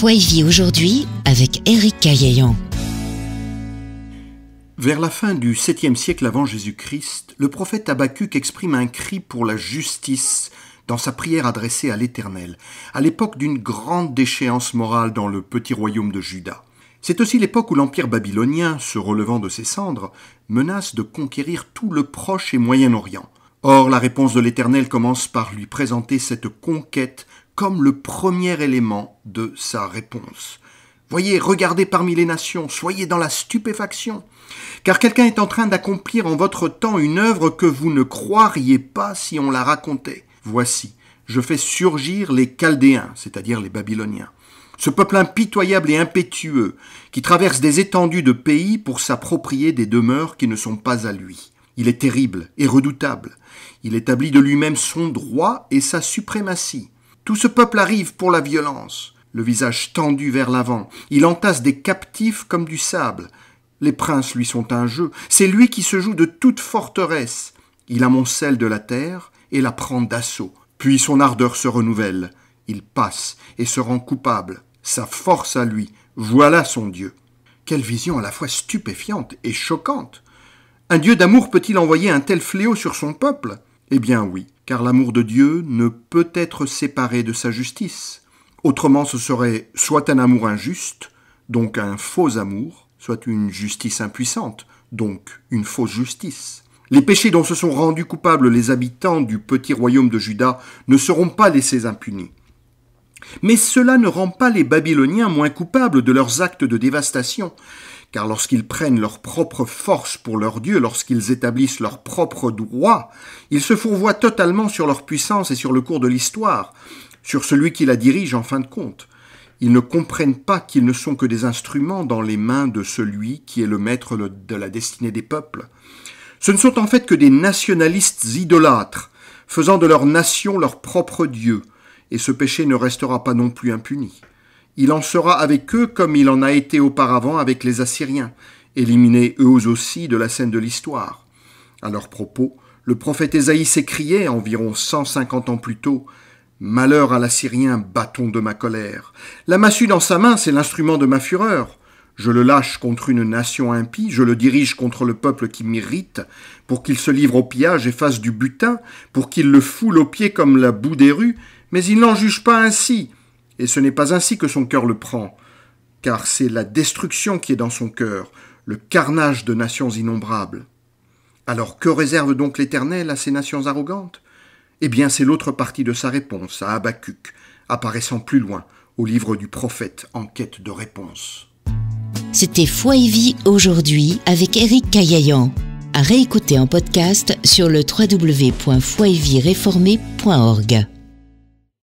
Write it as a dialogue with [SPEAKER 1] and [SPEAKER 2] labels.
[SPEAKER 1] Foi vie aujourd'hui avec Éric Vers la fin du 7e siècle avant Jésus-Christ, le prophète Habacuc exprime un cri pour la justice dans sa prière adressée à l'Éternel, à l'époque d'une grande déchéance morale dans le petit royaume de Juda. C'est aussi l'époque où l'Empire babylonien, se relevant de ses cendres, menace de conquérir tout le Proche et Moyen-Orient. Or, la réponse de l'Éternel commence par lui présenter cette conquête comme le premier élément de sa réponse. Voyez, regardez parmi les nations, soyez dans la stupéfaction, car quelqu'un est en train d'accomplir en votre temps une œuvre que vous ne croiriez pas si on la racontait. Voici, je fais surgir les Chaldéens, c'est-à-dire les Babyloniens. Ce peuple impitoyable et impétueux, qui traverse des étendues de pays pour s'approprier des demeures qui ne sont pas à lui. Il est terrible et redoutable. Il établit de lui-même son droit et sa suprématie. Tout ce peuple arrive pour la violence, le visage tendu vers l'avant. Il entasse des captifs comme du sable. Les princes lui sont un jeu. C'est lui qui se joue de toute forteresse. Il amoncelle de la terre et la prend d'assaut. Puis son ardeur se renouvelle. Il passe et se rend coupable. Sa force à lui. Voilà son Dieu. Quelle vision à la fois stupéfiante et choquante. Un Dieu d'amour peut-il envoyer un tel fléau sur son peuple Eh bien oui car l'amour de Dieu ne peut être séparé de sa justice. Autrement ce serait soit un amour injuste, donc un faux amour, soit une justice impuissante, donc une fausse justice. Les péchés dont se sont rendus coupables les habitants du petit royaume de Juda ne seront pas laissés impunis. Mais cela ne rend pas les Babyloniens moins coupables de leurs actes de dévastation car lorsqu'ils prennent leur propre force pour leur Dieu, lorsqu'ils établissent leur propre droit, ils se fourvoient totalement sur leur puissance et sur le cours de l'histoire, sur celui qui la dirige en fin de compte. Ils ne comprennent pas qu'ils ne sont que des instruments dans les mains de celui qui est le maître de la destinée des peuples. Ce ne sont en fait que des nationalistes idolâtres, faisant de leur nation leur propre Dieu, et ce péché ne restera pas non plus impuni. Il en sera avec eux comme il en a été auparavant avec les Assyriens, éliminés eux aussi de la scène de l'histoire. À leur propos, le prophète Ésaïe s'écriait environ 150 ans plus tôt Malheur à l'Assyrien, bâton de ma colère. La massue dans sa main, c'est l'instrument de ma fureur. Je le lâche contre une nation impie, je le dirige contre le peuple qui m'irrite, pour qu'il se livre au pillage et fasse du butin, pour qu'il le foule aux pieds comme la boue des rues, mais il n'en juge pas ainsi. Et ce n'est pas ainsi que son cœur le prend, car c'est la destruction qui est dans son cœur, le carnage de nations innombrables. Alors que réserve donc l'Éternel à ces nations arrogantes Eh bien c'est l'autre partie de sa réponse à Habacuc, apparaissant plus loin au livre du prophète en quête de réponse. C'était Foi et Vie aujourd'hui avec Eric Kayayan. À réécouter en podcast sur le